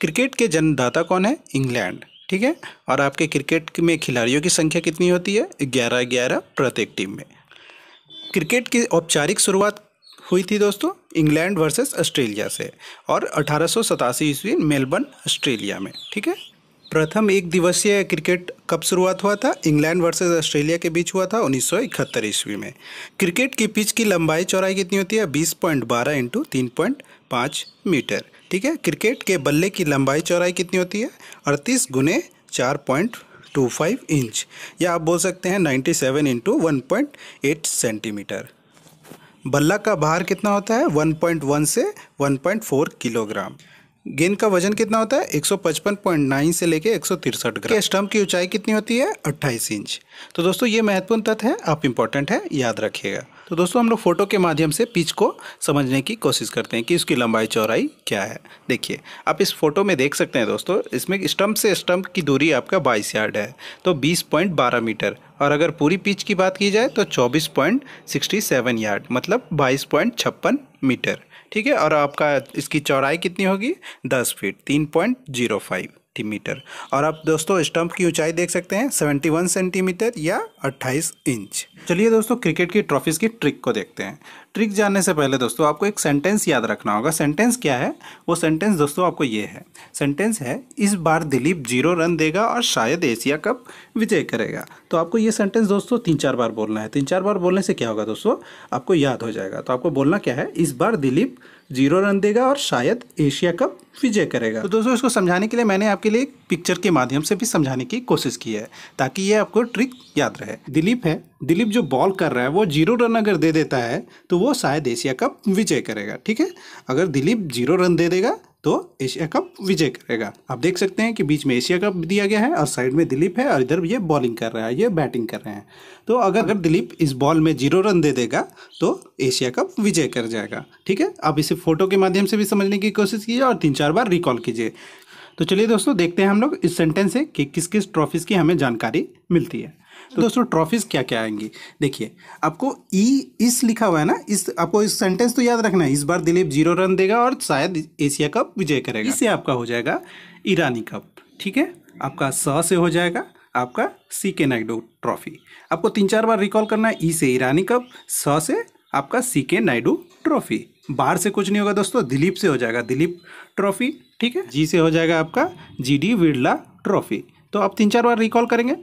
cricket के जन्मदाता कौन है इंग्लैंड ठीक है और आपके क्रिकेट में खिलाड़ियों की संख्या कितनी होती है ग्यारह ग्यारह प्रत्येक टीम में क्रिकेट की औपचारिक शुरुआत हुई थी दोस्तों इंग्लैंड वर्सेस ऑस्ट्रेलिया से और अठारह ईस्वी मेलबर्न ऑस्ट्रेलिया में ठीक है प्रथम एक दिवसीय क्रिकेट कब शुरुआत हुआ था इंग्लैंड वर्सेस ऑस्ट्रेलिया के बीच हुआ था उन्नीस ईस्वी में क्रिकेट की पिच की लंबाई चौड़ाई कितनी होती है बीस पॉइंट बारह इंटू तीन पॉइंट पाँच मीटर ठीक है क्रिकेट के बल्ले की लंबाई चौड़ाई कितनी होती है अड़तीस गुने चार पॉइंट टू फाइव इंच या आप बोल सकते हैं ninety seven into one point eight centimetre बल्ला का भार कितना होता है वन पॉइंट वन से वन पॉइंट फोर किलोग्राम गेंद का वजन कितना होता है 155.9 से लेके एक ग्राम स्टम्प की ऊंचाई कितनी होती है 28 इंच तो दोस्तों ये महत्वपूर्ण तथ्य है आप इंपॉर्टेंट है याद रखिएगा तो दोस्तों हम लोग फोटो के माध्यम से पिच को समझने की कोशिश करते हैं कि इसकी लंबाई चौड़ाई क्या है देखिए आप इस फोटो में देख सकते हैं दोस्तों इसमें स्टम्प से स्टम्प की दूरी आपका बाईस यार्ड है तो बारह मीटर और अगर पूरी पिच की बात की जाए तो सेवन यार्ड मतलब बाईस मीटर ठीक है और आपका इसकी चौड़ाई कितनी होगी दस फीट तीन पॉइंट जीरो फाइव सेंटीमीटर और आप दोस्तों स्टंप की ऊंचाई देख सकते हैं 71 सेंटीमीटर या 28 इंच चलिए दोस्तों क्रिकेट की ट्रॉफीज़ की ट्रिक को देखते हैं ट्रिक जानने से पहले दोस्तों आपको एक सेंटेंस याद रखना होगा सेंटेंस क्या है वो सेंटेंस दोस्तों आपको ये है सेंटेंस है इस बार दिलीप जीरो रन देगा और शायद एशिया कप विजय करेगा तो आपको ये सेंटेंस दोस्तों तीन चार बार बोलना है तीन चार बार बोलने से क्या होगा दोस्तों आपको याद हो जाएगा तो आपको बोलना क्या है इस बार दिलीप जीरो रन देगा और शायद एशिया कप विजय करेगा तो दोस्तों इसको समझाने के लिए मैंने आपके लिए एक पिक्चर के माध्यम से भी समझाने की कोशिश की है ताकि ये आपको ट्रिक याद रहे दिलीप है दिलीप जो बॉल कर रहा है वो जीरो रन अगर दे देता है तो वो शायद एशिया कप विजय करेगा ठीक है अगर दिलीप जीरो रन दे देगा तो एशिया कप विजय करेगा आप देख सकते हैं कि बीच में एशिया कप दिया गया है और साइड में दिलीप है और इधर ये बॉलिंग कर रहा है ये बैटिंग कर रहे हैं तो अगर अगर दिलीप इस बॉल में जीरो रन दे देगा तो एशिया कप विजय कर जाएगा ठीक है आप इसे फोटो के माध्यम से भी समझने की कोशिश कीजिए और तीन चार बार रिकॉल कीजिए तो चलिए दोस्तों देखते हैं हम लोग इस सेंटेंस से कि किस किस ट्रॉफीज़ की हमें जानकारी मिलती है तो दोस्तों ट्रॉफीज क्या क्या आएंगी देखिए आपको ई e, इस लिखा हुआ है ना इस आपको इस सेंटेंस तो याद रखना है इस बार दिलीप जीरो रन देगा और शायद एशिया कप विजय करेगा इससे आपका हो जाएगा ईरानी कप ठीक है आपका स से हो जाएगा आपका सी के नायडू ट्रॉफी आपको तीन चार बार रिकॉल करना है ई e से ईरानी कप स से आपका सी के नायडू ट्रॉफी बाहर से कुछ नहीं होगा दोस्तों दिलीप से हो जाएगा दिलीप ट्रॉफी ठीक है जी से हो जाएगा आपका जी डी बिरला ट्रॉफी तो आप तीन चार बार रिकॉल करेंगे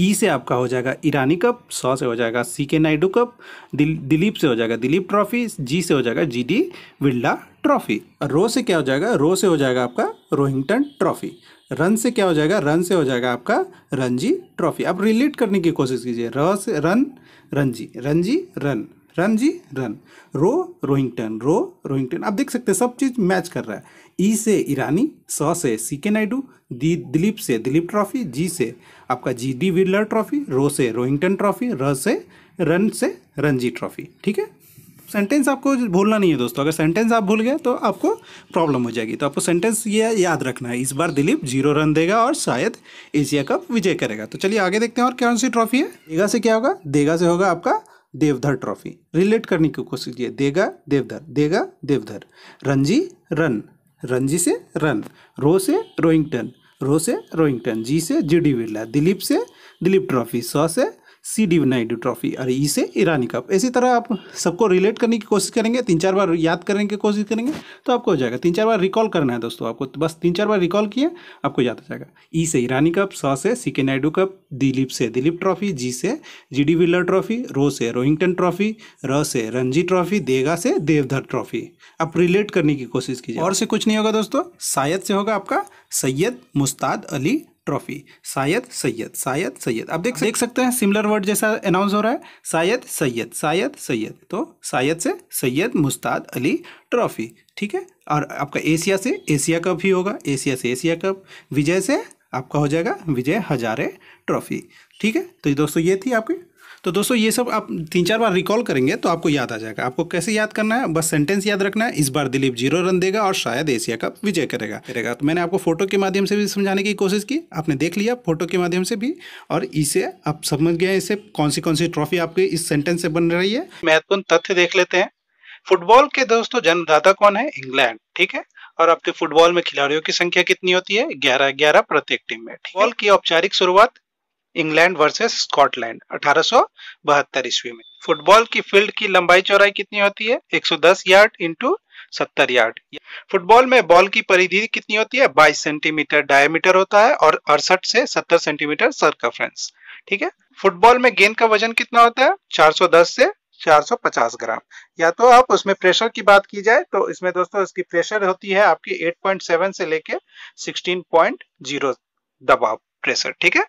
ई e से आपका हो जाएगा ईरानी कप सौ से हो जाएगा सी के नायडू कप दिल, दिलीप से हो जाएगा दिलीप ट्रॉफी जी से हो जाएगा जी डी बिरला ट्रॉफी रो से क्या हो जाएगा रो से हो जाएगा आपका रोहिंगटन ट्रॉफी रन से क्या हो जाएगा रन से हो जाएगा आपका रणजी ट्रॉफी आप रिलेट करने की कोशिश कीजिए र से रन रणजी रणजी रन रन जी रन रो रोहिंगटन रो रोहिंगटन आप देख सकते हैं सब चीज़ मैच कर रहा है ई से ईरानी स से सी के नायडू दी दिलीप से दिलीप ट्रॉफी जी से आपका जी डी विल्लर ट्रॉफी रो से रोइंगटन ट्रॉफी र से रन से रणजी ट्रॉफी ठीक है सेंटेंस आपको भूलना नहीं है दोस्तों अगर सेंटेंस आप भूल गए तो आपको प्रॉब्लम हो जाएगी तो आपको सेंटेंस ये याद रखना है इस बार दिलीप जीरो रन देगा और शायद एशिया कप विजय करेगा तो चलिए आगे देखते हैं और कौन सी ट्रॉफी है देगा से क्या होगा देगा से होगा आपका देवधर ट्रॉफी रिलेट करने की कोशिश कीजिए देगा देवधर देगा देवधर रणजी रन रंजी से रन रो से रोइंगटन रो से रोइंगटन जी से जी डी बिरला दिलीप से दिलीप ट्रॉफी सौ से सी डी नायडू ट्रॉफी और ई से ईरानी कप इसी तरह आप सबको रिलेट करने की कोशिश करेंगे तीन चार बार याद करने की कोशिश करेंगे तो आपको हो जाएगा तीन चार बार रिकॉल करना है दोस्तों आपको बस तीन चार बार रिकॉल किए आपको याद हो जाएगा ई से ईरानी कप सौ से सी के नायडू कप दिलीप से दिलीप ट्रॉफी जी से जी डी विलर ट्रॉफी रो से रोहिंगटन ट्रॉफी र से रणजी ट्रॉफी देगा से देवधर ट्रॉफी आप रिलेट करने की कोशिश कीजिए और से कुछ नहीं होगा दोस्तों शायद से होगा आपका सैयद मुस्ताद अली ट्रॉफी शायद सैयद शायद सैयद आप देख देख सकते हैं सिमिलर वर्ड जैसा अनाउंस हो रहा है शायद सैयद शायद सैयद तो शायद से सैयद मुस्ताद अली ट्रॉफी ठीक है और आपका एशिया से एशिया कप ही होगा एशिया से एशिया कप विजय से आपका हो जाएगा विजय हजारे ट्रॉफी ठीक है तो दोस्तों ये थी आपकी तो दोस्तों ये सब आप तीन चार बार रिकॉल करेंगे तो आपको याद आ जाएगा आपको कैसे याद करना है बस सेंटेंस याद रखना है इस बार दिलीप जीरो रन देगा और शायद एशिया कप विजय करेगा करेगा तो मैंने आपको फोटो के माध्यम से भी समझाने की कोशिश की आपने देख लिया फोटो के माध्यम से भी और इसे आप समझ गए इसे कौन सी कौन सी ट्रॉफी आपके इस सेंटेंस से बन रही है महत्वपूर्ण तथ्य देख लेते हैं फुटबॉल के दोस्तों जन्मदाता कौन है इंग्लैंड ठीक है और आपके फुटबॉल में खिलाड़ियों की संख्या कितनी होती है ग्यारह ग्यारह प्रत्येक टीम में फुटबॉल की औपचारिक शुरुआत इंग्लैंड वर्सेस स्कॉटलैंड अठारह ईस्वी में फुटबॉल की फील्ड की लंबाई चौराई कितनी होती है 110 यार्ड इंटू सत्तर यार्ड फुटबॉल में बॉल की परिधि कितनी होती है 22 सेंटीमीटर डायमीटर होता है और अड़सठ से 70 सेंटीमीटर सर्कफ्रेंस ठीक है फुटबॉल में गेंद का वजन कितना होता है 410 से 450 ग्राम या तो आप उसमें प्रेशर की बात की जाए तो इसमें दोस्तों इसकी प्रेशर होती है आपकी 8.7 से लेके 16.0 दबाव प्रेशर ठीक है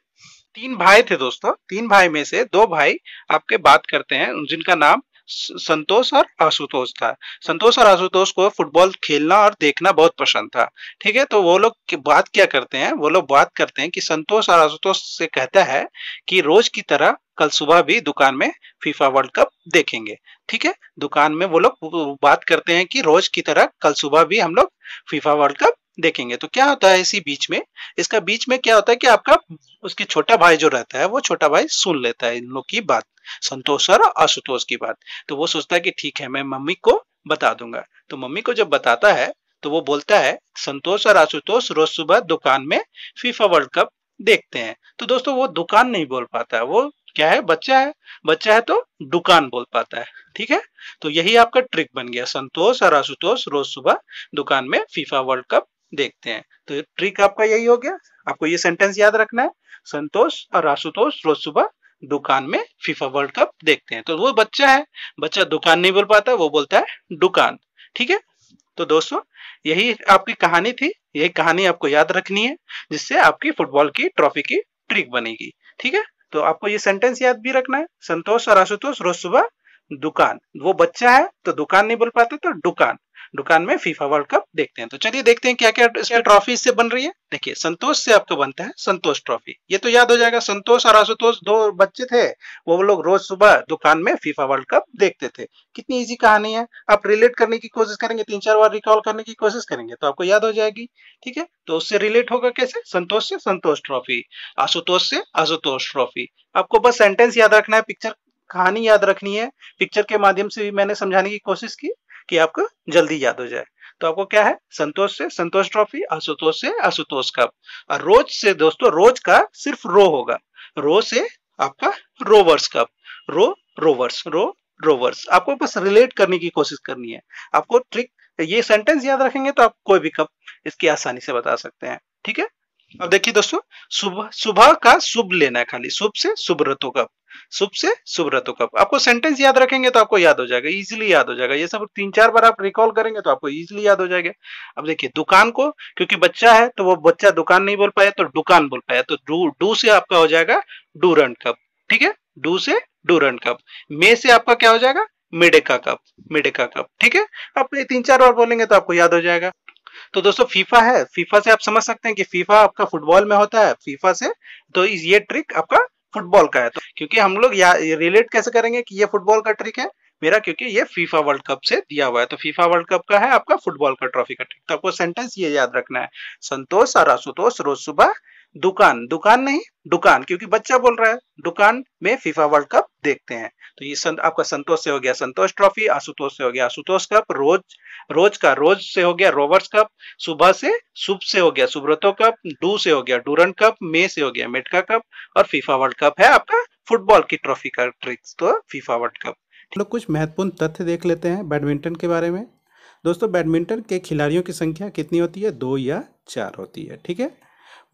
तीन भाई थे दोस्तों तीन भाई में से दो भाई आपके बात करते हैं जिनका नाम संतोष और आशुतोष था संतोष और आशुतोष को फुटबॉल खेलना और देखना बहुत पसंद था ठीक है तो वो लोग बात क्या करते हैं वो लोग बात करते हैं कि संतोष और आशुतोष से कहता है कि रोज की तरह कल सुबह भी दुकान में फीफा वर्ल्ड कप देखेंगे ठीक है दुकान में वो लोग बात करते हैं कि रोज की तरह कल सुबह भी हम लोग फीफा वर्ल्ड कप देखेंगे तो क्या होता है इसी बीच में इसका बीच में क्या होता है कि आपका उसके छोटा भाई जो रहता है वो छोटा भाई सुन लेता है इन लोग की बात संतोष और आशुतोष की बात तो वो सोचता है कि ठीक है मैं मम्मी को बता दूंगा तो मम्मी को जब बताता है तो वो बोलता है संतोष और आशुतोष रोज सुबह दुकान में फीफा वर्ल्ड कप देखते हैं तो दोस्तों वो दुकान नहीं बोल पाता है वो क्या है बच्चा है बच्चा है तो दुकान बोल पाता है ठीक है तो यही आपका ट्रिक बन गया संतोष और आशुतोष रोज सुबह दुकान में फीफा वर्ल्ड कप देखते हैं तो ट्रिक आपका यही हो गया आपको ये सेंटेंस याद रखना है संतोष और आशुतोष रोज सुबह दुकान में फीफा वर्ल्ड कप देखते हैं तो वो बच्चा है बच्चा दुकान नहीं बोल पाता वो बोलता है दुकान ठीक है तो दोस्तों यही आपकी कहानी थी यही कहानी आपको याद रखनी है जिससे आपकी फुटबॉल की ट्रॉफी की ट्रिक बनेगी ठीक है तो आपको ये सेंटेंस याद भी रखना है संतोष और आशुतोष रोज सुबह दुकान वो बच्चा है तो दुकान नहीं बोल पाता तो दुकान दुकान में फीफा वर्ल्ड कप देखते हैं तो चलिए देखते हैं क्या क्या इसमें ट्रॉफी इससे बन रही है देखिए संतोष से आपको तो बनता है संतोष ट्रॉफी ये तो याद हो जाएगा संतोष और आशुतोष दो बच्चे थे वो लोग रोज सुबह दुकान में फीफा वर्ल्ड कप देखते थे कितनी ईजी कहानी है आप रिलेट करने की कोशिश करेंगे तीन चार बार रिकॉल करने की कोशिश करेंगे तो आपको याद हो जाएगी ठीक है तो उससे रिलेट होगा कैसे संतोष से संतोष ट्रॉफी आशुतोष से आशुतोष ट्रॉफी आपको बस सेंटेंस याद रखना है पिक्चर कहानी याद रखनी है पिक्चर के माध्यम से भी मैंने समझाने की कोशिश की कि आपको जल्दी याद हो जाए तो आपको क्या है संतोष से संतोष ट्रॉफी आशुतोष से आशुतोष कप और रोज से दोस्तों रोज का सिर्फ रो होगा रो से आपका रोवर्स कप रो रोवर्स रो रोवर्स आपको बस रिलेट करने की कोशिश करनी है आपको ट्रिक ये सेंटेंस याद रखेंगे तो आप कोई भी कप इसकी आसानी से बता सकते हैं ठीक है अब देखिए दोस्तों सुबह सुबह का शुभ लेना है खाली शुभ से शुभ रतु कप शुभ से शुभ रतु कप आपको सेंटेंस याद रखेंगे तो आपको याद हो जाएगा इजिली याद हो जाएगा ये सब तीन चार बार आप रिकॉल करेंगे तो आपको इजीली याद हो जाएगा अब देखिए दुकान को क्योंकि बच्चा है तो वो बच्चा दुकान नहीं बोल पाया तो दुकान बोल पाया तो डू डू से आपका हो जाएगा डूरन कप ठीक है डू से डूरन कप मे से आपका क्या हो जाएगा मेडिका कप मेडिका कप ठीक है आप तीन चार बार बोलेंगे तो आपको याद हो जाएगा तो दोस्तों फीफा है फीफा से आप समझ सकते हैं कि फीफा आपका फुटबॉल में होता है फीफा से तो ये ट्रिक आपका फुटबॉल का है तो क्योंकि हम लोग या रिलेट कैसे करेंगे कि ये फुटबॉल का ट्रिक है मेरा क्योंकि ये फीफा वर्ल्ड कप से दिया हुआ है तो फीफा वर्ल्ड कप का है आपका फुटबॉल का ट्रॉफी का ट्रिक तो आपको सेंटेंस ये याद रखना है संतोष और आशुतोष रोज सुबह दुकान दुकान नहीं दुकान क्योंकि बच्चा बोल रहा है दुकान में फीफा वर्ल्ड कप देखते हैं तो ये संत आपका संतोष से हो गया संतोष ट्रॉफी आशुतोष से हो गया आशुतोष कप रोज रोज का रोज से हो गया रोवर्स कप सुबह से शुभ से हो गया सुब्रतो कप डू से हो गया डूरन कप मे से हो गया मेटका कप और फीफा वर्ल्ड कप है आपका फुटबॉल की ट्रॉफी का ट्रिक्स तो फीफा वर्ल्ड कप लोग कुछ महत्वपूर्ण तथ्य देख लेते हैं बैडमिंटन के बारे में दोस्तों बैडमिंटन के खिलाड़ियों की संख्या कितनी होती है दो या चार होती है ठीक है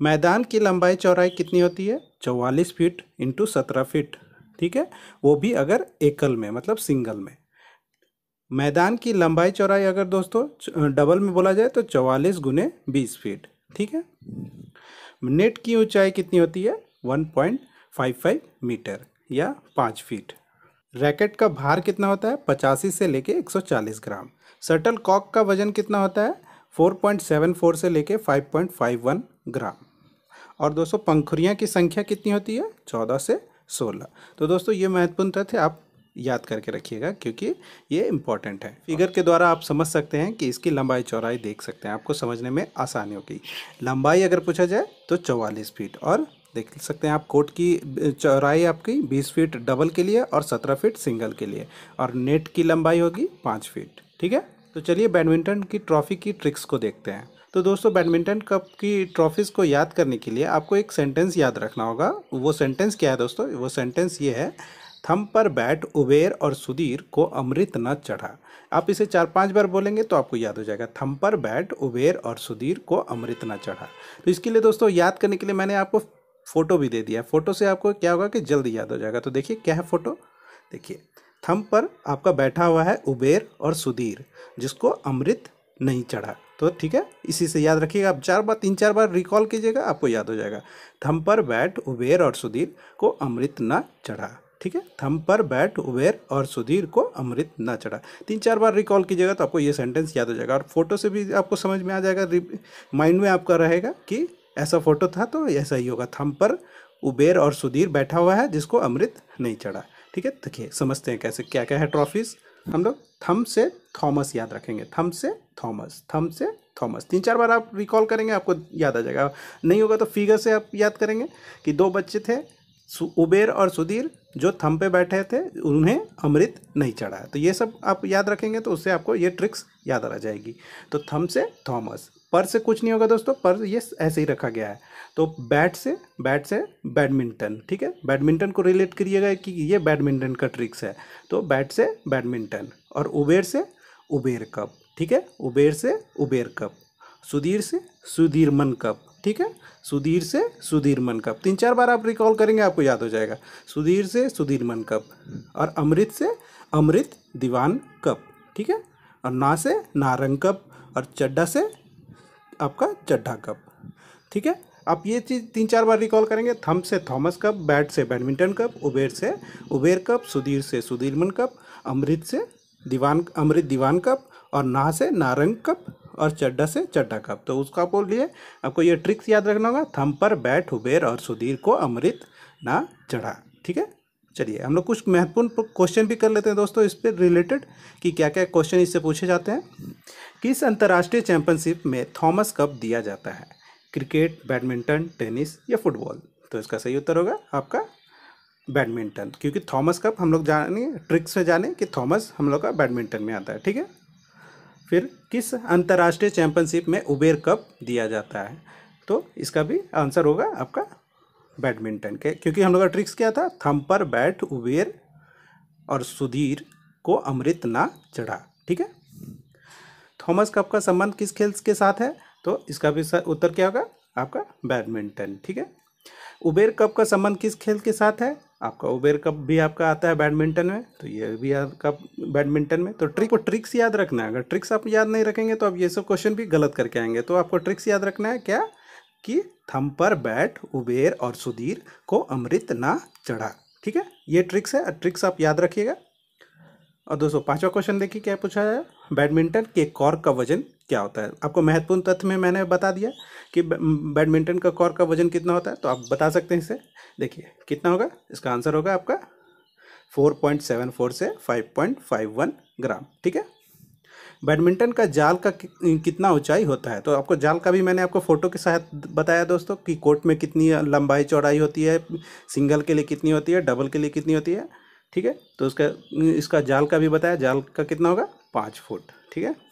मैदान की लंबाई चौड़ाई कितनी होती है चौवालीस फीट इंटू सत्रह फीट ठीक है वो भी अगर एकल में मतलब सिंगल में मैदान की लंबाई चौराई अगर दोस्तों डबल में बोला जाए तो चौवालीस गुने बीस फीट ठीक है नेट की ऊंचाई कितनी होती है one point five five metre या पाँच फीट रैकेट का भार कितना होता है पचासी से लेके 140 ग्राम सटल कॉक का वजन कितना होता है 4.74 से लेके 5.51 ग्राम और दोस्तों पंखुरियाँ की संख्या कितनी होती है 14 से सोलह तो दोस्तों ये महत्वपूर्ण तथ्य आप याद करके रखिएगा क्योंकि ये इम्पॉर्टेंट है फिगर के द्वारा आप समझ सकते हैं कि इसकी लंबाई चौड़ाई देख सकते हैं आपको समझने में आसानी होगी लंबाई अगर पूछा जाए तो चौवालीस फीट और देख सकते हैं आप कोट की चौराई आपकी बीस फीट डबल के लिए और सत्रह फीट सिंगल के लिए और नेट की लंबाई होगी पाँच फीट ठीक है तो चलिए बैडमिंटन की ट्रॉफी की ट्रिक्स को देखते हैं तो दोस्तों बैडमिंटन कप की ट्रॉफीज़ को याद करने के लिए आपको एक सेंटेंस याद रखना होगा वो सेंटेंस क्या है दोस्तों वो सेंटेंस ये है थम पर बैट उबेर और सुधीर को अमृत न चढ़ा आप इसे चार पांच बार बोलेंगे तो आपको याद हो जाएगा थम पर बैट उबेर और सुधीर को अमृत न चढ़ा तो इसके लिए दोस्तों याद करने के लिए मैंने आपको फ़ोटो भी दे दिया फ़ोटो से आपको क्या होगा कि जल्दी याद हो जाएगा तो देखिए क्या है फ़ोटो देखिए थम पर आपका बैठा हुआ है उबेर और सुधीर जिसको अमृत नहीं चढ़ा तो ठीक है इसी से याद रखिएगा आप चार बार तीन चार बार रिकॉल कीजिएगा आपको याद हो जाएगा थम पर बैठ उबेर और सुधीर को अमृत ना चढ़ा ठीक है थम पर बैठ उबेर और सुधीर को अमृत ना चढ़ा तीन चार बार रिकॉल कीजिएगा तो आपको ये सेंटेंस याद हो जाएगा और फोटो से भी आपको समझ में आ जाएगा माइंड में आपका रहेगा कि ऐसा फोटो था तो ऐसा ही होगा थम पर उबेर और सुधीर बैठा हुआ है जिसको अमृत नहीं चढ़ा ठीक है देखिए समझते हैं कैसे क्या क्या है ट्रॉफीज़ हम लोग थम से थॉमस याद रखेंगे थम से थॉमस थम से थॉमस तीन चार बार आप रिकॉल करेंगे आपको याद आ जाएगा नहीं होगा तो फिगर से आप याद करेंगे कि दो बच्चे थे उबेर और सुधीर जो थम पे बैठे थे उन्हें अमृत नहीं चढ़ा तो ये सब आप याद रखेंगे तो उससे आपको ये ट्रिक्स याद आ जाएगी तो थम से थॉमस पर से कुछ नहीं होगा दोस्तों पर ये ऐसे ही रखा गया है तो बैट से बैट से बैडमिंटन ठीक है बैडमिंटन को रिलेट करिएगा कि ये बैडमिंटन का ट्रिक्स है तो बैट से बैडमिंटन और उबेर से उबेर कप ठीक है उबेर से उबेर कप सुधीर से सुधीर मन कप ठीक है सुधीर से सुधीर मन कप तीन चार बार आप रिकॉल करेंगे आपको याद हो जाएगा सुधीर से सुधीर मन कप और अमृत से अमृत दीवान कप ठीक है और ना से नारंग कप और चड्ढा से आपका चड्ढा कप ठीक है आप ये चीज़ तीन चार बार रिकॉल करेंगे थम से थॉमस कप बैट से बैडमिंटन कप उबेर से उबेर कप सुधीर से सुधीर मन कप अमृत से दीवान अमृत दीवान कप और ना से नारंग कप और चड्डा से चड्डा कप तो उसका आपको लिए आपको ये ट्रिक्स याद रखना होगा थम पर बैट हुबेर और सुधीर को अमृत ना चढ़ा ठीक है चलिए हम लोग कुछ महत्वपूर्ण क्वेश्चन भी कर लेते हैं दोस्तों इस पर रिलेटेड कि क्या क्या क्वेश्चन इससे पूछे जाते हैं किस अंतर्राष्ट्रीय चैंपियनशिप में थॉमस कप दिया जाता है क्रिकेट बैडमिंटन टेनिस या फुटबॉल तो इसका सही उत्तर होगा आपका बैडमिंटन क्योंकि थॉमस कप हम लोग जाने ट्रिक्स से जाने कि थॉमस हम लोग का बैडमिंटन में आता है ठीक है फिर किस अंतर्राष्ट्रीय चैंपियनशिप में उबेर कप दिया जाता है तो इसका भी आंसर होगा आपका बैडमिंटन के क्योंकि हम लोग का ट्रिक्स क्या था थम्पर बैट उबेर और सुधीर को अमृत ना चढ़ा ठीक है थॉमस कप का संबंध किस खेल के साथ है तो इसका भी उत्तर क्या होगा आपका बैडमिंटन ठीक है उबेर कप का संबंध किस खेल के साथ है आपका उबेर कप भी आपका आता है बैडमिंटन में तो ये भी आपका बैडमिंटन में तो ट्रिक को ट्रिक्स याद रखना है अगर ट्रिक्स आप याद नहीं रखेंगे तो आप ये सब क्वेश्चन भी गलत करके आएंगे तो आपको ट्रिक्स याद रखना है क्या कि थम पर बैट उबेर और सुधीर को अमृत ना चढ़ा ठीक है ये ट्रिक्स है ट्रिक्स आप याद रखिएगा और दोस्तों पांचवा क्वेश्चन देखिए क्या पूछा है बैडमिंटन के कॉर्क का वजन क्या होता है आपको महत्वपूर्ण तथ्य में मैंने बता दिया कि बैडमिंटन का कॉर्क का वजन कितना होता है तो आप बता सकते हैं इसे देखिए कितना होगा इसका आंसर होगा आपका फोर पॉइंट सेवन फोर से five point five one gram ठीक है बैडमिंटन का जाल का कितना ऊंचाई होता है तो आपको जाल का भी मैंने आपको फ़ोटो के साथ बताया दोस्तों कि कोर्ट में कितनी लंबाई चौड़ाई होती है सिंगल के लिए कितनी होती है डबल के लिए कितनी होती है ठीक है तो उसका इसका जाल का भी बताया जाल का कितना होगा पाँच फुट ठीक है